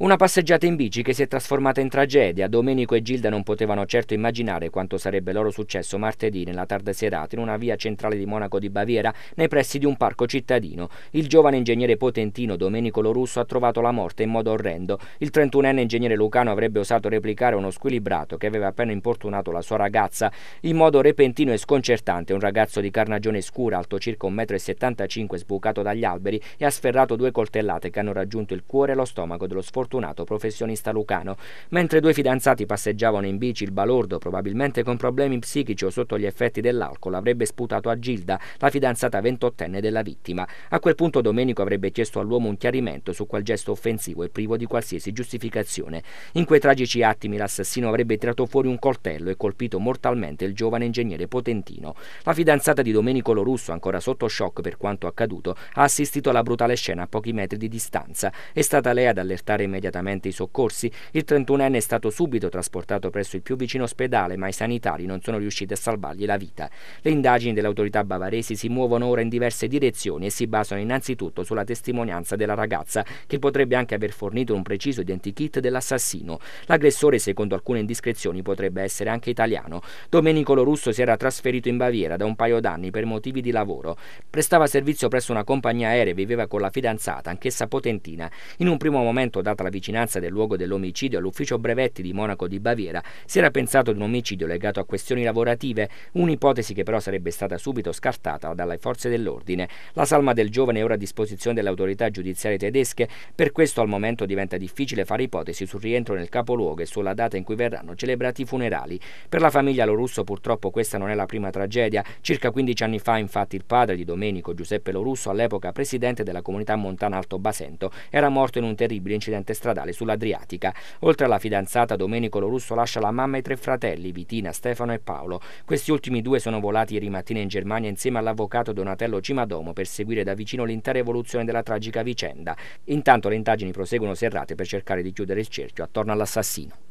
Una passeggiata in bici che si è trasformata in tragedia. Domenico e Gilda non potevano certo immaginare quanto sarebbe loro successo martedì nella tarda serata in una via centrale di Monaco di Baviera, nei pressi di un parco cittadino. Il giovane ingegnere potentino Domenico Lorusso ha trovato la morte in modo orrendo. Il 31enne ingegnere Lucano avrebbe osato replicare uno squilibrato che aveva appena importunato la sua ragazza. In modo repentino e sconcertante, un ragazzo di carnagione scura, alto circa 1,75 m, sbucato dagli alberi e ha sferrato due coltellate che hanno raggiunto il cuore e lo stomaco dello sforzo sfortunato professionista lucano. Mentre due fidanzati passeggiavano in bici, il balordo, probabilmente con problemi psichici o sotto gli effetti dell'alcol, avrebbe sputato a Gilda, la fidanzata ventottenne della vittima. A quel punto Domenico avrebbe chiesto all'uomo un chiarimento su quel gesto offensivo e privo di qualsiasi giustificazione. In quei tragici attimi l'assassino avrebbe tirato fuori un coltello e colpito mortalmente il giovane ingegnere potentino. La fidanzata di Domenico Lorusso, ancora sotto shock per quanto accaduto, ha assistito alla brutale scena a pochi metri di distanza. È stata lei ad allertare i immediatamente i soccorsi. Il 31enne è stato subito trasportato presso il più vicino ospedale, ma i sanitari non sono riusciti a salvargli la vita. Le indagini delle autorità bavaresi si muovono ora in diverse direzioni e si basano innanzitutto sulla testimonianza della ragazza, che potrebbe anche aver fornito un preciso identikit dell'assassino. L'aggressore, secondo alcune indiscrezioni, potrebbe essere anche italiano. Domenico Lorusso si era trasferito in Baviera da un paio d'anni per motivi di lavoro. Prestava servizio presso una compagnia aerea e viveva con la fidanzata, anch'essa potentina. In un primo momento, data la la vicinanza del luogo dell'omicidio all'ufficio brevetti di Monaco di Baviera, si era pensato ad un omicidio legato a questioni lavorative, un'ipotesi che però sarebbe stata subito scartata dalle forze dell'ordine. La salma del giovane è ora a disposizione delle autorità giudiziarie tedesche, per questo al momento diventa difficile fare ipotesi sul rientro nel capoluogo e sulla data in cui verranno celebrati i funerali. Per la famiglia Lorusso purtroppo questa non è la prima tragedia. Circa 15 anni fa infatti il padre di Domenico Giuseppe Lorusso, all'epoca presidente della comunità montana Alto Basento, era morto in un terribile incidente stradale sull'Adriatica. Oltre alla fidanzata, Domenico Lorusso lascia la mamma e tre fratelli, Vitina, Stefano e Paolo. Questi ultimi due sono volati ieri mattina in Germania insieme all'avvocato Donatello Cimadomo per seguire da vicino l'intera evoluzione della tragica vicenda. Intanto le indagini proseguono serrate per cercare di chiudere il cerchio attorno all'assassino.